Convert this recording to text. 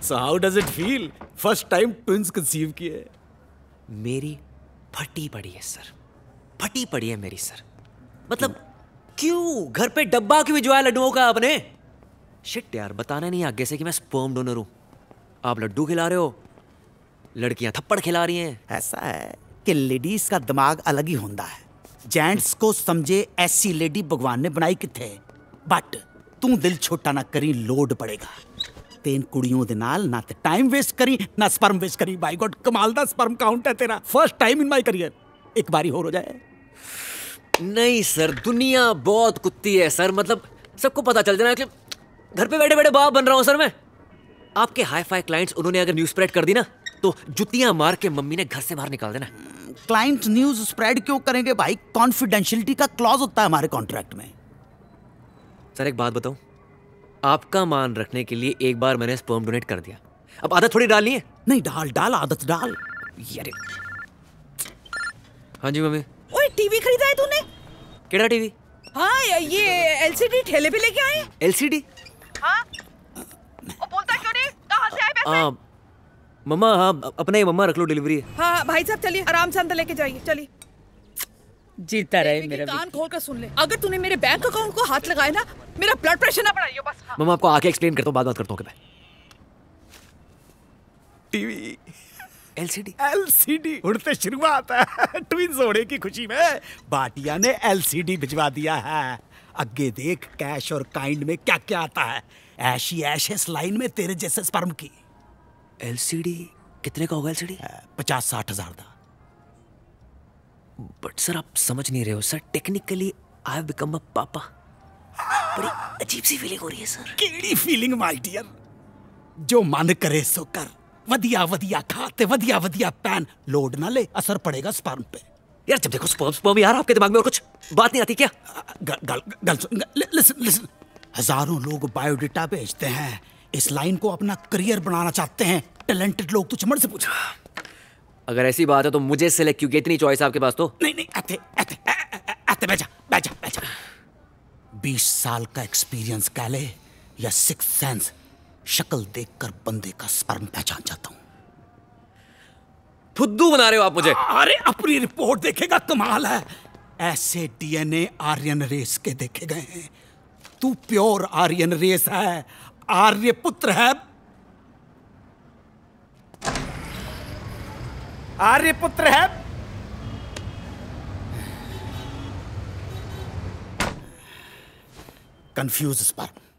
so how does it feel? First time twins conceive किए मेरी फटी पड़ी है सर फटी पड़ी है मेरी सर मतलब क्यों घर पे डब्बा क्यों भिजवाया लड्डुओं का आपने शिट यार बताना नहीं आगे से कि मैं स्पर्म डोनर हूँ आप लड्डू खिला रहे हो लड़कियां थप्पड़ खिला रही हैं ऐसा है कि लेडीज का दिमाग अलग ही होता है जेंट्स को समझे ऐसी लेडी भगवान ने बनाई किथे बट तू दिल छोटा ना करी लोड पड़ेगा ਤਿੰਨ ਕੁੜੀਆਂ ਦੇ ਨਾਲ ਨਾ ਤੇ ਟਾਈਮ ਵੇਸਟ ਕਰੀ ਨਾ ਸਪਰਮ ਵੇਸਟ ਕਰੀ ਬਾਈ ਗॉड ਕਮਾਲ ਦਾ ਸਪਰਮ ਕਾਊਂਟ ਹੈ ਤੇਰਾ first time in my career ਇੱਕ ਵਾਰੀ ਹੋਰ ਹੋ ਜਾਏ नहीं सर दुनिया बहुत कुत्ती है सर मतलब सबको पता चल जाए घर पर बैठे बैठे बाप बन रहा हूँ सर मैं आपके हाई फाई क्लाइंट्स उन्होंने अगर न्यूज स्प्रेड कर दी ना तो जुतियां मार के मम्मी ने घर से बाहर निकाल देना क्लाइंट न्यूज स्प्रेड क्यों करेंगे भाई कॉन्फिडेंशियलिटी का क्लॉज होता है हमारे कॉन्ट्रैक्ट में सर एक बात बताऊं आपका मान रखने के लिए एक बार मैंने स्पर्म डोनेट कर दिया अब आदत थोड़ी डालनी है नहीं डाल डाल आदत डाल यारे हाँ जी मम्मी ओए टीवी खरीदा है तूने केड़ा टीवी हाँ ये एलसीडी ठेले पे लेके आए हाँ। एलसीडी हाँ मम्मा हाँ अपने ही मम्मा रख लो डिलीवरी हाँ, हाँ भाई साहब चलिए आराम से अंदर लेके जाइए चलिए जीता रहे मेरा कान खोल कर सुन ले अगर तूने मेरे बैंक अकाउंट को हाथ लगाया ना मेरा ब्लड प्रेशर ना बढ़ाइयो बस हाँ। मम्मा आपको आके एक्सप्लेन करता हूँ बात बात करता हूँ टीवी एलसीडी एलसीडी उड़ते शुरुआत है ट्विन जोड़े की खुशी में बाटिया ने एलसीडी भिजवा दिया है अगे देख कैश और काइंड में क्या क्या आता है ऐशी ऐश इस लाइन में तेरे जैसे स्पर्म की एलसीडी कितने का होगा एलसीडी पचास साठ हजार का बट सर आप समझ नहीं रहे हो sir technically I have become a पापा बड़ी अजीब सी फीलिंग हो रही है सर केड़ी फीलिंग माय डियर जो मन करे सो कर वधिया वधिया खाते वधिया वधिया पैन लोड ना ले असर पड़ेगा स्पर्म पे यार जब देखो स्पर्म स्पर्म यार आपके दिमाग में और कुछ बात नहीं आती क्या गल गल लिसन लिसन हजारों लोग बायोडाटा भेजते हैं इस लाइन को अपना करियर बनाना चाहते हैं टैलेंटेड लोग तो चमड़ से पूछा अगर ऐसी बात है तो मुझे सिलेक्ट क्यों इतनी चॉइस आपके पास तो नहीं नहीं आते आते आते बैठा बैठा बैठा बीस साल का एक्सपीरियंस कहले या सिक्स सेंस शक्ल देखकर बंदे का स्पर्म पहचान जाता हूं फुद्दू बना रहे हो आप मुझे अरे अपनी रिपोर्ट देखेगा कमाल है ऐसे डीएनए आर्यन रेस के देखे गए हैं तू प्योर आर्यन रेस है आर्य पुत्र है आर्यपुत्र है कंफ्यूज स्पार्क